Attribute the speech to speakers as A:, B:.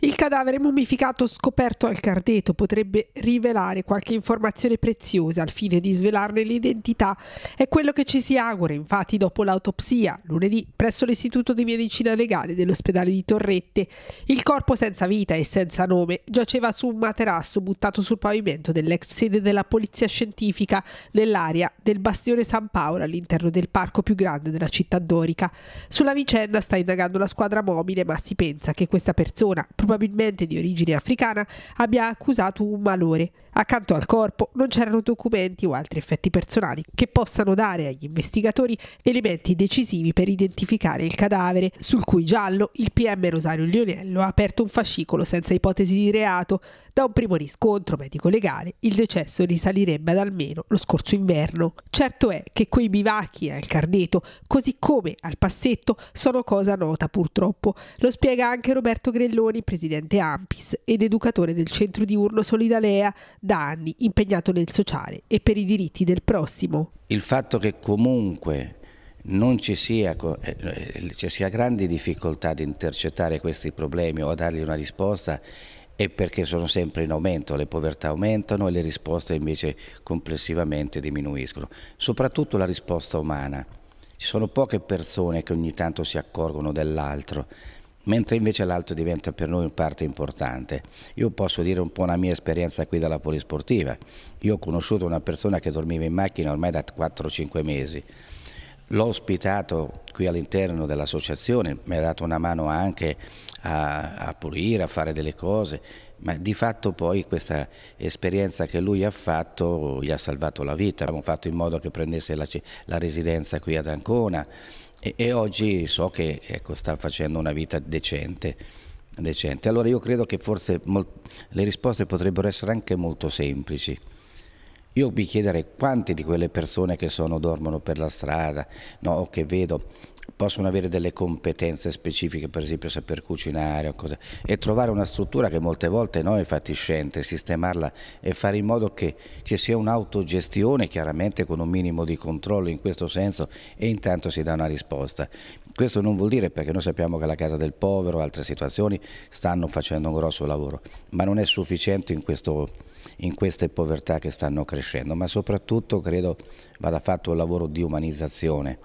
A: Il cadavere mummificato scoperto al Cardeto potrebbe rivelare qualche informazione preziosa al fine di svelarne l'identità. È quello che ci si augura, infatti, dopo l'autopsia, lunedì, presso l'Istituto di Medicina Legale dell'ospedale di Torrette. Il corpo senza vita e senza nome giaceva su un materasso buttato sul pavimento dell'ex sede della Polizia Scientifica nell'area del Bastione San Paolo all'interno del parco più grande della città dorica. Sulla vicenda sta indagando la squadra mobile, ma si pensa che questa persona probabilmente di origine africana, abbia accusato un malore. Accanto al corpo non c'erano documenti o altri effetti personali che possano dare agli investigatori elementi decisivi per identificare il cadavere, sul cui giallo il PM Rosario Lionello ha aperto un fascicolo senza ipotesi di reato. Da un primo riscontro medico-legale il decesso risalirebbe ad almeno lo scorso inverno. Certo è che quei bivacchi al Cardeto, così come al Passetto, sono cosa nota purtroppo. Lo spiega anche Roberto Grelloni, presidente presidente Ampis ed educatore del centro di urlo Solidalea da anni impegnato nel sociale e per i diritti del prossimo.
B: Il fatto che comunque non ci sia, eh, eh, ci sia grande difficoltà di intercettare questi problemi o a dargli una risposta è perché sono sempre in aumento, le povertà aumentano e le risposte invece complessivamente diminuiscono, soprattutto la risposta umana. Ci sono poche persone che ogni tanto si accorgono dell'altro, mentre invece l'alto diventa per noi una parte importante. Io posso dire un po' la mia esperienza qui dalla polisportiva. Io ho conosciuto una persona che dormiva in macchina ormai da 4-5 mesi. L'ho ospitato qui all'interno dell'associazione, mi ha dato una mano anche a, a pulire, a fare delle cose, ma di fatto poi questa esperienza che lui ha fatto gli ha salvato la vita, abbiamo fatto in modo che prendesse la, la residenza qui ad Ancona e, e oggi so che ecco, sta facendo una vita decente. decente. Allora io credo che forse le risposte potrebbero essere anche molto semplici. Io vi chiederei quante di quelle persone che sono, dormono per la strada no, o che vedo possono avere delle competenze specifiche, per esempio saper cucinare cose, e trovare una struttura che molte volte no, è fatiscente, sistemarla e fare in modo che ci sia un'autogestione, chiaramente con un minimo di controllo in questo senso e intanto si dà una risposta. Questo non vuol dire perché noi sappiamo che la Casa del Povero e altre situazioni stanno facendo un grosso lavoro, ma non è sufficiente in questo in queste povertà che stanno crescendo, ma soprattutto credo vada fatto un lavoro di umanizzazione.